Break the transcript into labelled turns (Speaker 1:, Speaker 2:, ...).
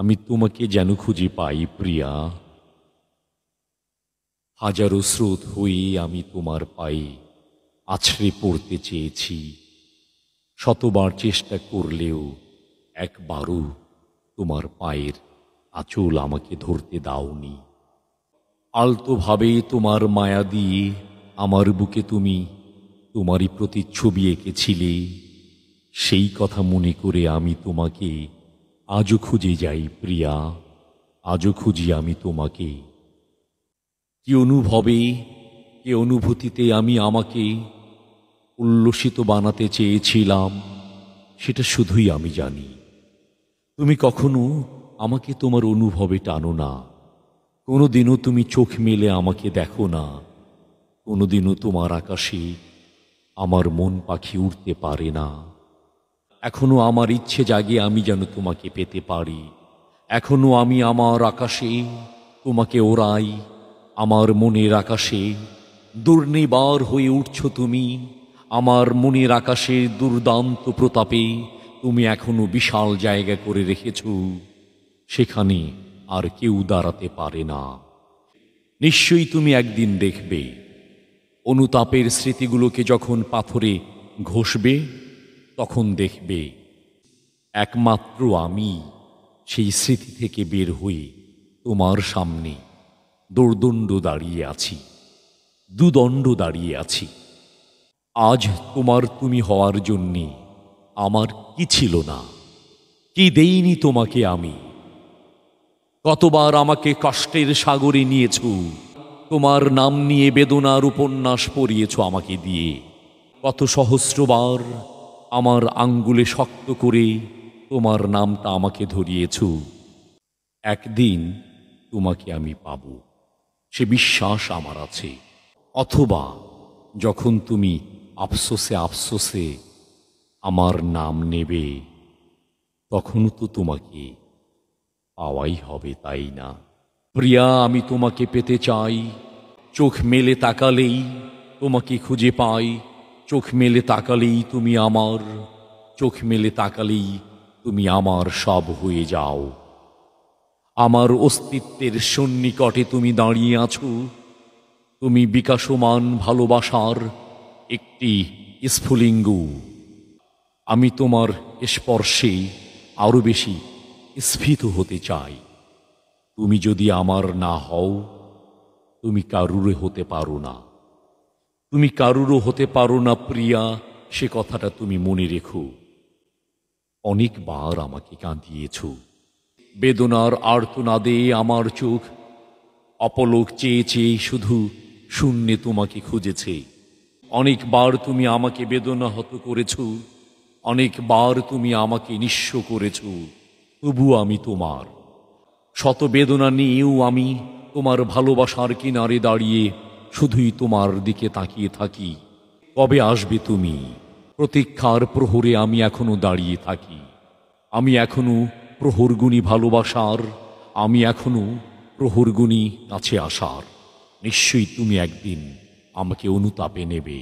Speaker 1: আমি তোমাকে যেন খুঁজে পাই প্রিয়া হাজারো স্রোত হয়ে আমি তোমার পায়ে আছড়ে পড়তে চেয়েছি শতবার চেষ্টা করলেও একবারও তোমার পায়ের আঁচল আমাকে ধরতে দাওনি আলতোভাবে তোমার মায়া দিয়ে আমার বুকে তুমি তোমারই প্রতিচ্ছবি এঁকেছিলে সেই কথা মনে করে আমি তোমাকে আজও খুঁজে যাই প্রিয়া আজও খুঁজি আমি তোমাকে কি অনুভবে কে অনুভূতিতে আমি আমাকে উল্লসিত বানাতে চেয়েছিলাম সেটা শুধুই আমি জানি তুমি কখনো আমাকে তোমার অনুভবে টানো না কোনো দিনও তুমি চোখ মেলে আমাকে দেখো না কোনো দিনও তোমার আকাশে আমার মন পাখি উঠতে পারে না এখনো আমার ইচ্ছে জাগে আমি যেন তোমাকে পেতে পারি এখনো আমি আমার আকাশে তোমাকে ওরাই আমার মনের আকাশে দুর্নিবার হয়ে উঠছ তুমি আমার মনের আকাশে দুর্দান্ত প্রতাপে তুমি এখনো বিশাল জায়গা করে রেখেছ সেখানে আর কেউ দাঁড়াতে পারে না নিশ্চয়ই তুমি একদিন দেখবে অনুতাপের স্মৃতিগুলোকে যখন পাথরে ঘষবে তখন দেখবে একমাত্র আমি সেই স্মৃতি থেকে বের হয়ে তোমার সামনে দোর্দণ্ড দাঁড়িয়ে আছি দুদণ্ড দাঁড়িয়ে আছি আজ তোমার তুমি হওয়ার জন্যে আমার কি ছিল না কি দেইনি তোমাকে আমি কতবার আমাকে কষ্টের সাগরে নিয়েছ তোমার নাম নিয়ে বেদনার উপন্যাস পড়িয়েছ আমাকে দিয়ে কত সহস্রবার আমার আঙ্গুলে শক্ত করে তোমার নামটা আমাকে ধরিয়েছ একদিন তোমাকে আমি পাব সে বিশ্বাস আমার আছে অথবা যখন তুমি আফসোসে আফসোসে আমার নাম নেবে তখনও তো তোমাকে পাওয়াই হবে তাই না প্রিয়া আমি তোমাকে পেতে চাই চোখ মেলে তাকালেই তোমাকে খুঁজে পাই চোখ মেলে তাকালেই তুমি আমার চোখ মেলে তাকালেই তুমি আমার সব হয়ে যাও আমার অস্তিত্বের সন্নিকটে তুমি দাঁড়িয়ে আছো তুমি বিকাশমান ভালোবাসার একটি স্ফুলিঙ্গ আমি তোমার স্পর্শে আরও বেশি স্ফীত হতে চাই তুমি যদি আমার না হও তুমি কারুরে হতে পারো না তুমি কারুরও হতে পারো না প্রিয়া সে কথাটা তুমি মনে রেখো অনেকবার আমাকে কাঁদিয়েছ বেদনার আর্তনাদে আমার চোখ অপলোক চেয়ে চেয়ে শুধু শূন্যে তোমাকে খুঁজেছে অনেকবার তুমি আমাকে বেদনাহত করেছ অনেকবার তুমি আমাকে নিঃস্ব করেছ তবু আমি তোমার শত বেদনা নিয়েও আমি তোমার ভালোবাসার কিনারে দাঁড়িয়ে শুধুই তোমার দিকে তাকিয়ে থাকি কবে আসবে তুমি প্রতীক্ষার প্রহরে আমি এখনো দাঁড়িয়ে থাকি আমি এখনো প্রহরগুনি ভালোবাসার আমি এখনো প্রহরগুনি কাছে আসার নিশ্চয়ই তুমি একদিন আমাকে অনুতাপে নেবে